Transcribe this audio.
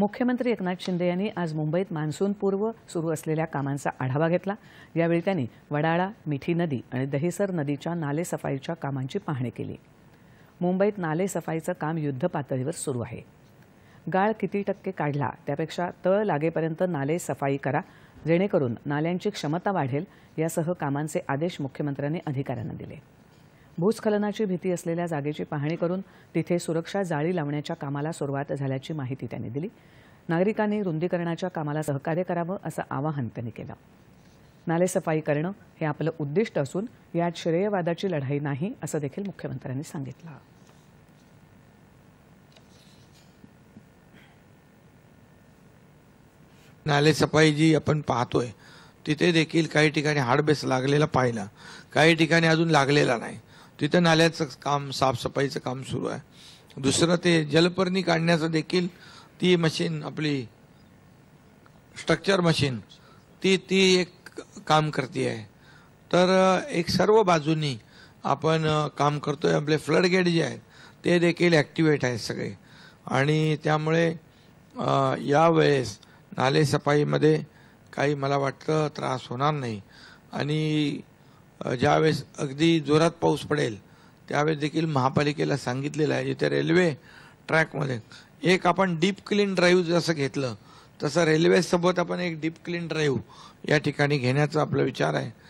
मुख्यमंत्री एकनाथ शिंदे यांनी आज मुंबईत मान्सूनपूर्व सुरू असलेल्या कामांचा आढावा घेतला यावेळी त्यांनी वडाळा मिठी नदी आणि दहिसर नदीच्या नालेसफाईच्या कामांची पाहणी केली मुंबईत नालेसफाईचं काम युद्धपातळीवर सुरू आहे गाळ किती टक्के काढला त्यापेक्षा तळ लागेपर्यंत नाले सफाई करा जेणेकरून नाल्यांची क्षमता वाढेल यासह कामांचे आदेश मुख्यमंत्र्यांनी अधिकाऱ्यांना दिले भूस्खलनाची भीती असलेल्या जागेची पाहणी करून तिथे सुरक्षा जाळी लावण्याच्या कामाला सुरुवात झाल्याची माहिती त्यांनी दिली नागरिकांनी रुंदीकरणाच्या कामाला सहकार्य करावं असं आवाहन त्यांनी केलं नालेसफाई करणं हे आपलं उद्दिष्ट असून यात श्रेयवादाची लढाई नाही असं देखील मुख्यमंत्र्यांनी सांगितलं नालेसफाई जी आपण पाहतोय तिथे देखील काही ठिकाणी हाडबेस लागलेला पाहिला काही ठिकाणी अजून लागलेला नाही तिथं नाल्याचं काम साफसफाईचं काम सुरू आहे दुसरं ते जलपर्णी काढण्याचं देखील ती मशीन आपली स्ट्रक्चर मशीन ती ती एक काम करते आहे तर एक सर्व बाजूनी आपण काम करतोय आपले फ्लड गेट जे आहेत ते देखील ॲक्टिवेट आहेत सगळे आणि त्यामुळे यावेळेस नालेसफाईमध्ये काही मला वाटतं त्रास होणार नाही आणि ज्यावेळेस अगदी जोरात पाऊस पडेल त्यावेळेस देखील महापालिकेला सांगितलेलं आहे जिथे रेल्वे ट्रॅकमध्ये एक आपण डीप क्लीन ड्राईव्ह जसं घेतलं तसं रेल्वेसोबत आपण एक डीप क्लीन ड्राईव्ह या ठिकाणी घेण्याचा आपला विचार आहे